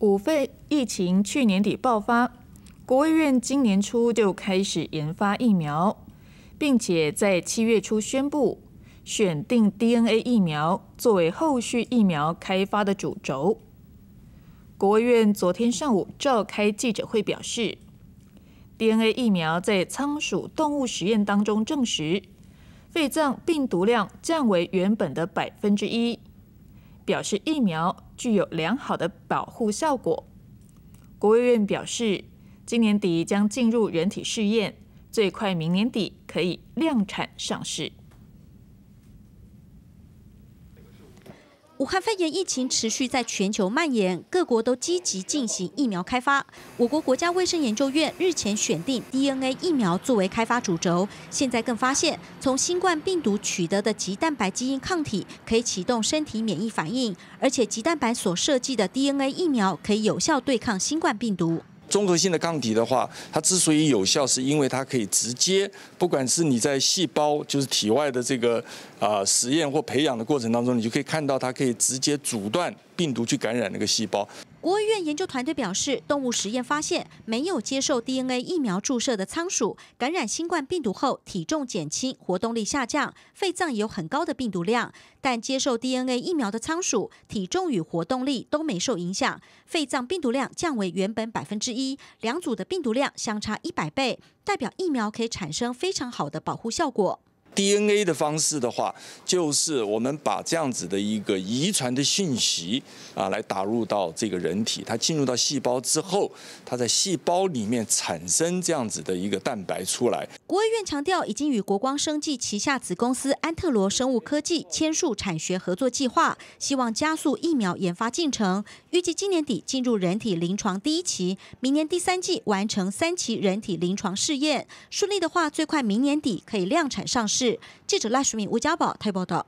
五肺疫情去年底爆发，国务院今年初就开始研发疫苗，并且在七月初宣布选定 DNA 疫苗作为后续疫苗开发的主轴。国务院昨天上午召开记者会表示，DNA 疫苗在仓鼠动物实验当中证实，肺脏病毒量降为原本的百分之一。表示疫苗具有良好的保护效果。国务院表示，今年底将进入人体试验，最快明年底可以量产上市。武汉肺炎疫情持续在全球蔓延，各国都积极进行疫苗开发。我国国家卫生研究院日前选定 DNA 疫苗作为开发主轴，现在更发现，从新冠病毒取得的棘蛋白基因抗体可以启动身体免疫反应，而且棘蛋白所设计的 DNA 疫苗可以有效对抗新冠病毒。综合性的抗体的话，它之所以有效，是因为它可以直接，不管是你在细胞就是体外的这个啊实验或培养的过程当中，你就可以看到它可以直接阻断病毒去感染那个细胞。国务院研究团队表示，动物实验发现，没有接受 DNA 疫苗注射的仓鼠感染新冠病毒后，体重减轻、活动力下降，肺脏也有很高的病毒量；但接受 DNA 疫苗的仓鼠，体重与活动力都没受影响，肺脏病毒量降为原本百分之一，两组的病毒量相差一百倍，代表疫苗可以产生非常好的保护效果。DNA 的方式的话，就是我们把这样子的一个遗传的信息啊，来打入到这个人体，它进入到细胞之后，它在细胞里面产生这样子的一个蛋白出来。国务院强调，已经与国光生技旗下子公司安特罗生物科技签署产学合作计划，希望加速疫苗研发进程，预计今年底进入人体临床第一期，明年第三季完成三期人体临床试验，顺利的话，最快明年底可以量产上市。记者赖淑敏、吴家宝台报道。